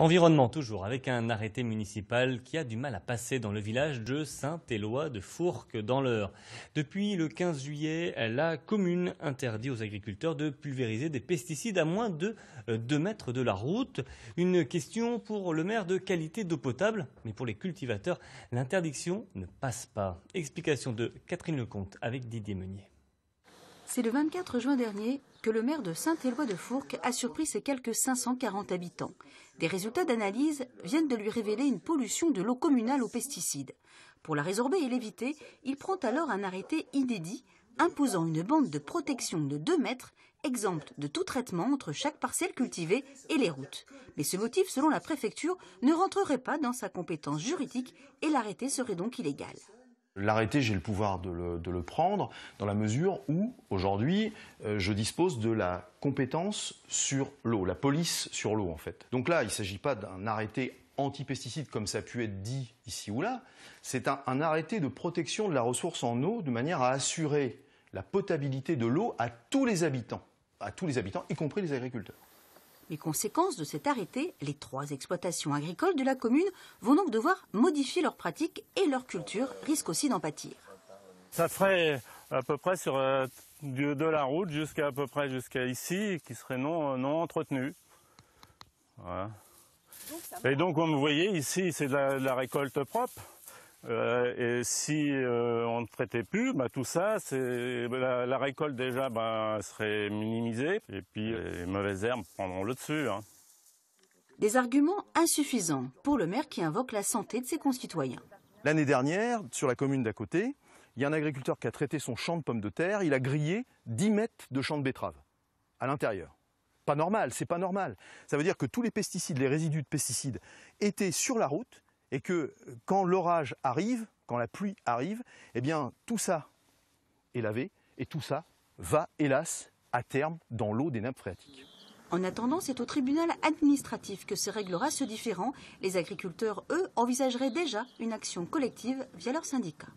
Environnement toujours, avec un arrêté municipal qui a du mal à passer dans le village de Saint-Éloi de fourque dans l'Eure. Depuis le 15 juillet, la commune interdit aux agriculteurs de pulvériser des pesticides à moins de 2 euh, mètres de la route. Une question pour le maire de qualité d'eau potable, mais pour les cultivateurs, l'interdiction ne passe pas. Explication de Catherine Lecomte avec Didier Meunier. C'est le 24 juin dernier que le maire de Saint-Éloi-de-Fourques a surpris ses quelques 540 habitants. Des résultats d'analyse viennent de lui révéler une pollution de l'eau communale aux pesticides. Pour la résorber et l'éviter, il prend alors un arrêté inédit imposant une bande de protection de 2 mètres exempte de tout traitement entre chaque parcelle cultivée et les routes. Mais ce motif, selon la préfecture, ne rentrerait pas dans sa compétence juridique et l'arrêté serait donc illégal. L'arrêté, j'ai le pouvoir de le, prendre dans la mesure où, aujourd'hui, euh, je dispose de la compétence sur l'eau, la police sur l'eau, en fait. Donc là, il ne s'agit pas d'un arrêté anti-pesticides comme ça a pu être dit ici ou là. C'est un, un, arrêté de protection de la ressource en eau de manière à assurer la potabilité de l'eau à tous les habitants, à tous les habitants, y compris les agriculteurs. Les conséquences de cet arrêté, les trois exploitations agricoles de la commune vont donc devoir modifier leurs pratiques et leur culture risque aussi d'en pâtir. Ça ferait euh, à peu près sur euh, de la route jusqu'à à peu près jusqu'à ici, qui serait non, euh, non entretenu. Et donc, comme vous voyez, ici, c'est de la récolte propre. Euh, et si euh, on ne traitait plus, bah, tout ça, la, récolte déjà bah, serait minimisée, et puis les mauvaises herbes prendront le dessus. Hein. Des arguments insuffisants pour le maire qui invoque la santé de ses concitoyens. L'année dernière, sur la commune d'à côté, il y a un agriculteur qui a traité son champ de pommes de terre, il a grillé 10 mètres de champ de betteraves. à l'intérieur. Pas normal, c'est pas normal. Ça veut dire que tous les pesticides, les résidus de pesticides étaient sur la route et que euh, quand l'orage arrive, quand la pluie arrive, eh bien tout ça est lavé et tout ça va, hélas, à terme dans l'eau des nappes phréatiques. En attendant, c'est au tribunal administratif que se réglera ce différend. Les agriculteurs, eux, envisageraient déjà une action collective via leur syndicat.